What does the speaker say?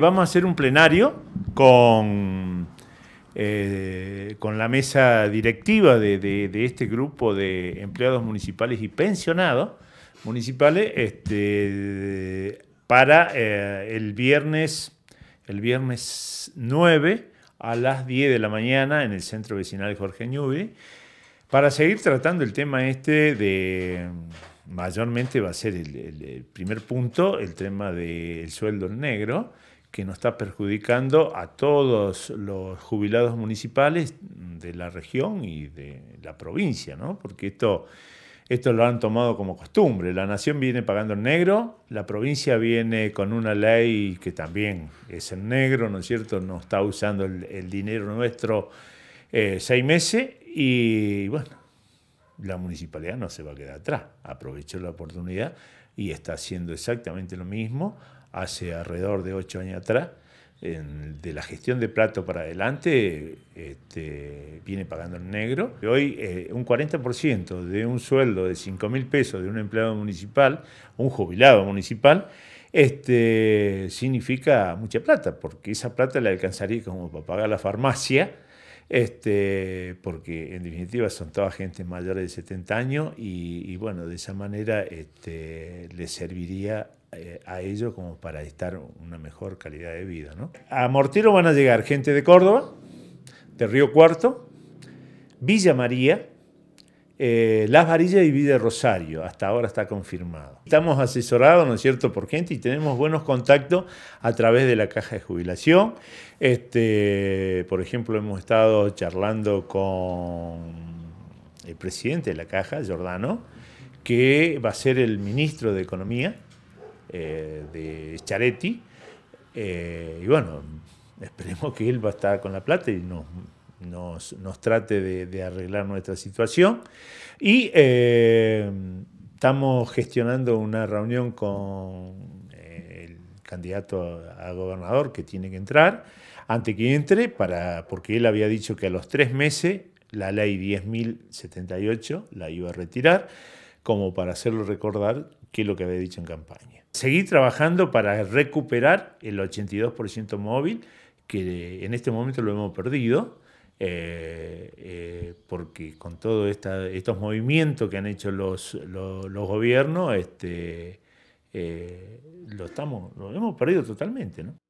Vamos a hacer un plenario con, eh, con la mesa directiva de, este grupo de empleados municipales y pensionados municipales este, para eh, el, viernes, el viernes 9 a las 10 de la mañana en el centro vecinal Jorge Ñubi para seguir tratando el tema este de mayormente va a ser el, primer punto, el tema del sueldo negro, que nos está perjudicando a todos los jubilados municipales de la región y de la provincia, ¿no? Porque esto, esto lo han tomado como costumbre. La nación viene pagando en negro, la provincia viene con una ley que también es en negro, ¿no es cierto? No está usando el, dinero nuestro eh, seis meses y bueno, la municipalidad no se va a quedar atrás, aprovechó la oportunidad y está haciendo exactamente lo mismo hace alrededor de ocho años atrás. de la gestión de plato para adelante este, viene pagando en negro. Hoy eh, un 40% de un sueldo de 5 mil pesos de un empleado municipal, un jubilado municipal, este, significa mucha plata, porque esa plata la alcanzaría como para pagar la farmacia este, porque en definitiva son toda gente mayores de 70 años y, bueno, de esa manera este, les serviría eh, a ellos como para estar una mejor calidad de vida. ¿no? A Mortiro van a llegar gente de Córdoba, de Río Cuarto, Villa María, eh, Las Varillas divide Rosario, hasta ahora está confirmado. Estamos asesorados, ¿no es cierto?, por gente y tenemos buenos contactos a través de la caja de jubilación. Este, por ejemplo, hemos estado charlando con el presidente de la caja, Giordano, que va a ser el ministro de Economía eh, de Charetti. Eh, y bueno, esperemos que él va a estar con la plata y nos nos, trate de, arreglar nuestra situación. Y eh, estamos gestionando una reunión con eh, el candidato a gobernador que tiene que entrar, antes que entre, para, porque él había dicho que a los tres meses la ley 10.078 la iba a retirar, como para hacerlo recordar qué es lo que había dicho en campaña. Seguí trabajando para recuperar el 82% móvil, que en este momento lo hemos perdido, eh, eh, porque con todos estos movimientos que han hecho los, los, gobiernos, este, eh, lo, estamos, lo hemos perdido totalmente. ¿no?